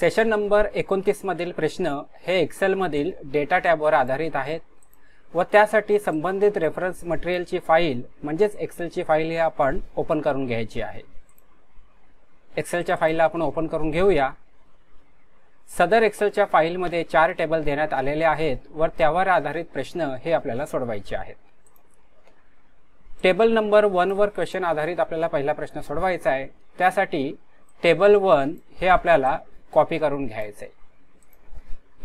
session number एकोणतीसमधील प्रश्न हे एक्सेलमधील data टॅबवर आधारित आहेत व त्यासाठी संबंधित रेफरन्स मटेरियलची फाईल म्हणजेच एक्सेलची फाईल ही आपण ओपन करून घ्यायची आहे एक्सेलच्या फाईल आपण ओपन करून घेऊया सदर एक्सेलच्या फाईलमध्ये चार टेबल देण्यात आलेले आहेत व त्यावर आधारित प्रश्न हे आपल्याला सोडवायचे आहेत टेबल नंबर वनवर क्वेश्चन आधारित आपल्याला पहिला प्रश्न सोडवायचा आहे त्यासाठी टेबल वन हे आपल्याला कॉपी करून घ्यायचं आहे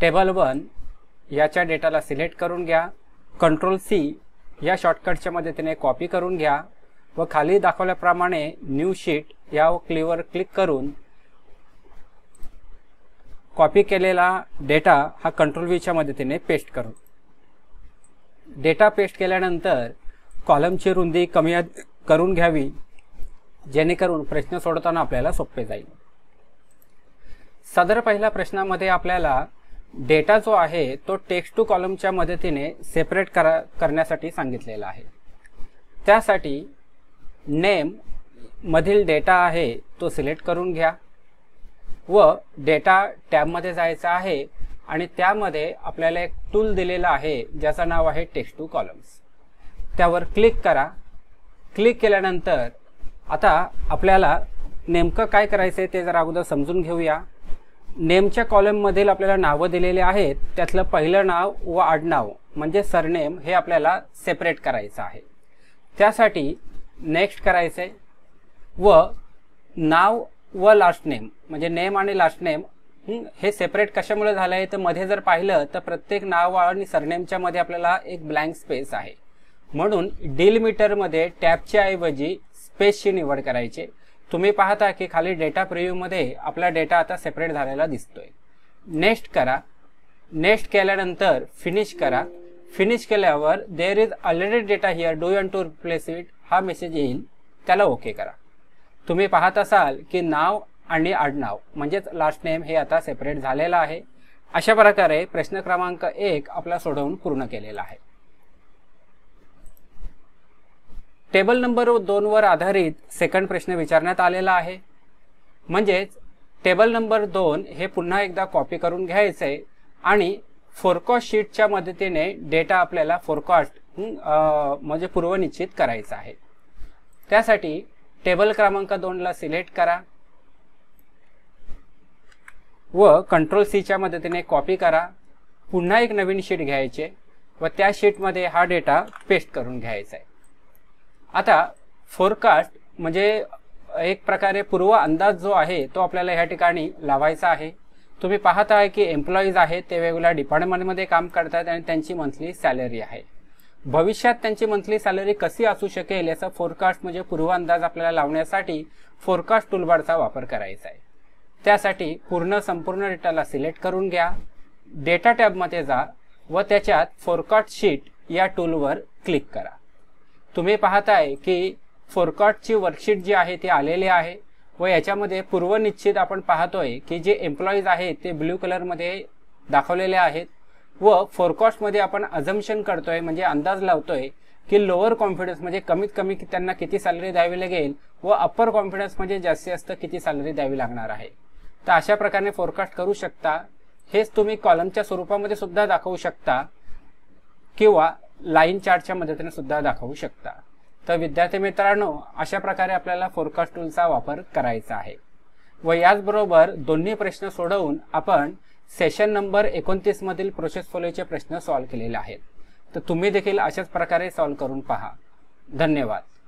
टेबल वन याच्या डेटाला सिलेक्ट करून घ्या कंट्रोल सी या शॉर्टकटच्या मदतीने कॉपी करून घ्या व खाली दाखवल्याप्रमाणे न्यू शीट या क्लीवर क्लिक करून कॉपी केलेला डेटा हा कंट्रोल व्हीच्या मदतीने पेस्ट करू डेटा पेस्ट केल्यानंतर कॉलमची रुंदी कमी करून घ्यावी जेणेकरून प्रश्न सोडताना आपल्याला सोपे जाईल सदर पहिल्या प्रश्नामध्ये आपल्याला डेटा जो आहे तो टेक्स्ट टू कॉलमच्या मदतीने सेपरेट करा करण्यासाठी सांगितलेला आहे त्यासाठी नेम मधील डेटा आहे तो सिलेक्ट करून घ्या व डेटा टॅबमध्ये जायचा आहे आणि त्यामध्ये आपल्याला एक टूल दिलेलं आहे ज्याचं नाव आहे टेक्स्ट टू कॉलम्स त्यावर क्लिक करा क्लिक केल्यानंतर आता आपल्याला नेमकं काय करायचं आहे ते जरा अगोदर समजून घेऊया नेमच्या कॉलममधील आपल्याला नावं दिलेली आहेत त्यातलं पहिलं नाव व आडनाव म्हणजे सरनेम हे आपल्याला सेपरेट करायचं आहे त्यासाठी नेक्स्ट करायचे व नाव व लास्ट नेम म्हणजे नेम आणि लास्ट नेम हे सेपरेट कशामुळे झालं आहे तर मध्ये जर पाहिलं तर प्रत्येक नाव आणि सरनेमच्या मध्ये आपल्याला एक ब्लँक स्पेस आहे म्हणून डील मीटरमध्ये ऐवजी स्पेसची निवड करायची तुम्ही पाहता की खाली डेटा प्रिव्ह्यूमध्ये आपला डेटा आता सेपरेट झालेला दिसतोय नेक्स्ट करा नेक्स्ट केल्यानंतर फिनिश करा फिनिश केल्यावर there is already data here do and to replace it हा मेसेज येईल त्याला ओके करा तुम्ही पाहत असाल की नाव आणि आडनाव म्हणजेच लास्ट नेम हे आता सेपरेट झालेलं आहे अशा प्रकारे प्रश्न क्रमांक एक आपला सोडवून पूर्ण केलेला आहे टेबल नंबर दोनवर आधारित सेकंड प्रश्न विचारण्यात आलेला आहे म्हणजेच टेबल नंबर दोन हे पुन्हा एकदा कॉपी करून घ्यायचं आहे आणि फोरकॉस्ट शीटच्या मदतीने डेटा आपल्याला फोरकॉस्ट म्हणजे पूर्वनिश्चित करायचा आहे त्यासाठी टेबल क्रमांक दोनला सिलेक्ट करा व कंट्रोल सीच्या मदतीने कॉपी करा पुन्हा एक नवीन शीट घ्यायचे व त्या शीटमध्ये हा डेटा पेस्ट करून घ्यायचा आहे आता फोरकास्ट म्हणजे एक प्रकारे पूर्व अंदाज जो आहे तो आपल्याला ह्या ठिकाणी लावायचा आहे तुम्ही पाहत आहे की एम्प्लॉईज आहेत ते वेगवेगळ्या डिपार्टमेंटमध्ये काम करतात आणि त्यांची मंथली सॅलरी आहे भविष्यात त्यांची मंथली सॅलरी कशी असू शकेल याचा फोरकास्ट म्हणजे पूर्व अंदाज आपल्याला लावण्यासाठी फोरकास्ट टूलबारचा वापर करायचा आहे त्यासाठी पूर्ण संपूर्ण डेटाला सिलेक्ट करून घ्या डेटा टॅबमध्ये जा व त्याच्यात फोरकास्ट शीट या टूलवर क्लिक करा तुम्ही पाहताय की फोरकास्टची वर्कशीट जी आहे ती आलेली आहे व याच्यामध्ये पूर्वनिश्चित आपण पाहतोय की जे एम्प्लॉईज आहेत ते ब्ल्यू कलरमध्ये दाखवलेले आहेत व फोरकॉस्टमध्ये आपण अझम्पन करतोय म्हणजे अंदाज लावतोय की लोअर कॉन्फिडन्स म्हणजे कमीत कमी त्यांना किती सॅलरी द्यावी लागेल व अप्पर कॉन्फिडन्स म्हणजे जास्तीत जास्त किती सॅलरी द्यावी लागणार आहे तर अशा प्रकारे फोरकास्ट करू शकता हेच तुम्ही कॉलमच्या स्वरूपामध्ये सुद्धा दाखवू शकता किंवा लाईन चार्टच्या मदतीने सुद्धा दाखवू शकता तर विद्यार्थी मित्रांनो अशा प्रकारे आपल्याला फोरकास्ट टूलचा वापर करायचा आहे व याचबरोबर दोन्ही प्रश्न सोडवून आपण सेशन नंबर एकोणतीसमधील प्रोसेस फॉलोचे प्रश्न सॉल्व्ह केलेले आहेत तर तुम्ही देखील अशाच प्रकारे सॉल्व्ह करून पहा धन्यवाद